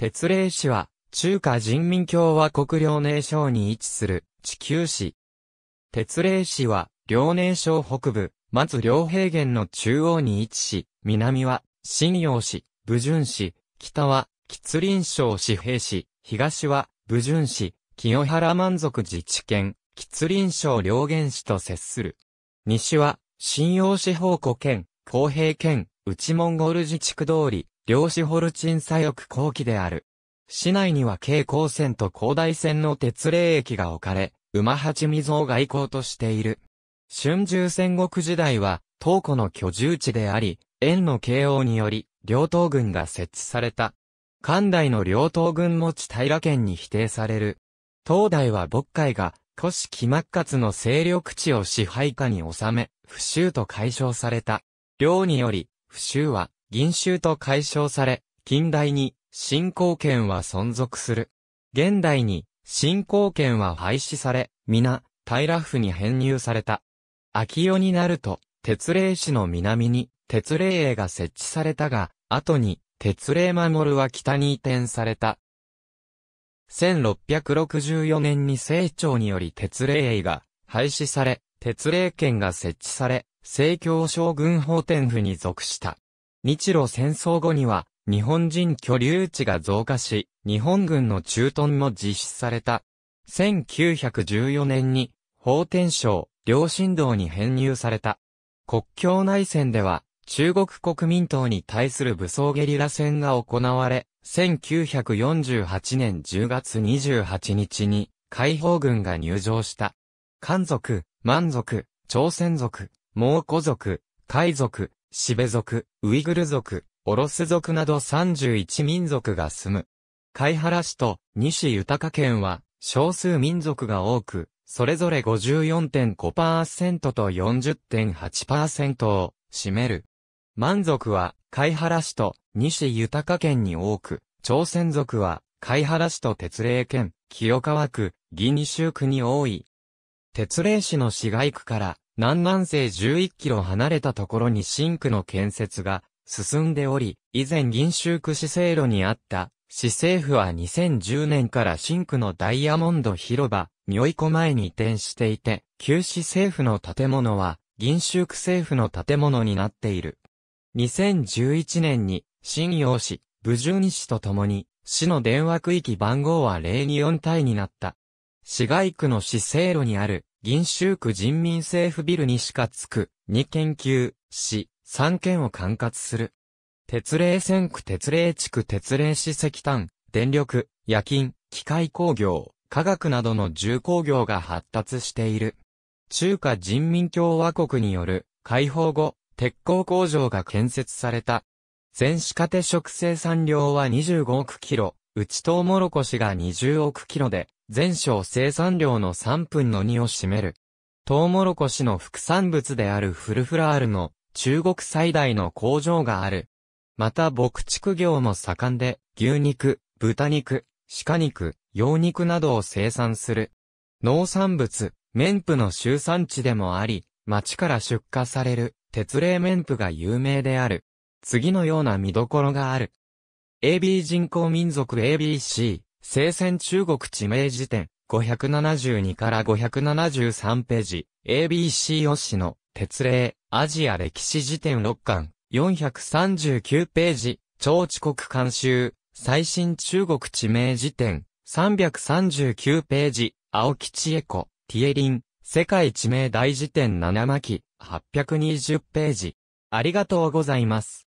鉄霊市は、中華人民共和国遼寧省に位置する地球市。鉄霊市は、遼寧省北部、松両平原の中央に位置し、南は、新陽市、武順市、北は、吉林省市平市、東は、武順市、清原満足自治県、吉林省両源市と接する。西は、新陽市方庫県、公平県、内モンゴル自治区通り、漁師ホルチン左翼後期である。市内には京高線と高大線の鉄霊駅が置かれ、馬八溝を外交としている。春秋戦国時代は、東湖の居住地であり、円の慶応により、両東軍が設置された。関大の両東軍持ち平県に否定される。東大は渤海が、古期末活の勢力地を支配下に収め、不州と解消された。両により、不州は、銀州と解消され、近代に、信仰権は存続する。現代に、信仰権は廃止され、皆、平府に編入された。秋代になると、鉄霊市の南に、鉄霊営が設置されたが、後に、鉄霊守は北に移転された。1664年に清張により鉄霊営が廃止され、鉄霊圏が設置され、西京将軍法典府に属した。日露戦争後には、日本人居留地が増加し、日本軍の駐屯も実施された。1914年に、法典省、両親道に編入された。国境内戦では、中国国民党に対する武装ゲリラ戦が行われ、1948年10月28日に解放軍が入場した。漢族、満族、朝鮮族、蒙古族、海族、シベ族、ウイグル族、オロス族など31民族が住む。貝原市と西豊県は少数民族が多く、それぞれ54.5%と40.8%を占める。満族は貝原市と西豊県に多く、朝鮮族は貝原市と鉄霊県、清川区、銀州区に多い。鉄霊市の市街区から南南西11キロ離れたところに新区の建設が進んでおり、以前銀州区市政路にあった市政府は2010年から新区のダイヤモンド広場、に追いこ前に移転していて、旧市政府の建物は銀州区政府の建物になっている。2011年に、新陽市、武十二市とともに、市の電話区域番号は024帯になった。市街区の市政路にある、銀州区人民政府ビルにしかつく、に研究し、3県を管轄する。鉄霊線区鉄霊地区鉄霊市石炭、電力、夜勤、機械工業、科学などの重工業が発達している。中華人民共和国による解放後、鉄鋼工場が建設された。全歯家庭食生産量は25億キロ、うちトウモロコシが20億キロで、全省生産量の3分の2を占める。トウモロコシの副産物であるフルフラールの中国最大の工場がある。また牧畜業も盛んで、牛肉、豚肉、鹿肉、羊肉などを生産する。農産物、綿布の集産地でもあり、町から出荷される、鉄霊綿布が有名である。次のような見どころがある。AB 人口民族 ABC、生鮮中国地名辞典、572から573ページ、ABC 吉野、鉄例、アジア歴史辞典6巻、439ページ、超遅刻監修、最新中国地名辞典、339ページ、青木千恵子、ティエリン、世界地名大辞典7巻、820ページ。ありがとうございます。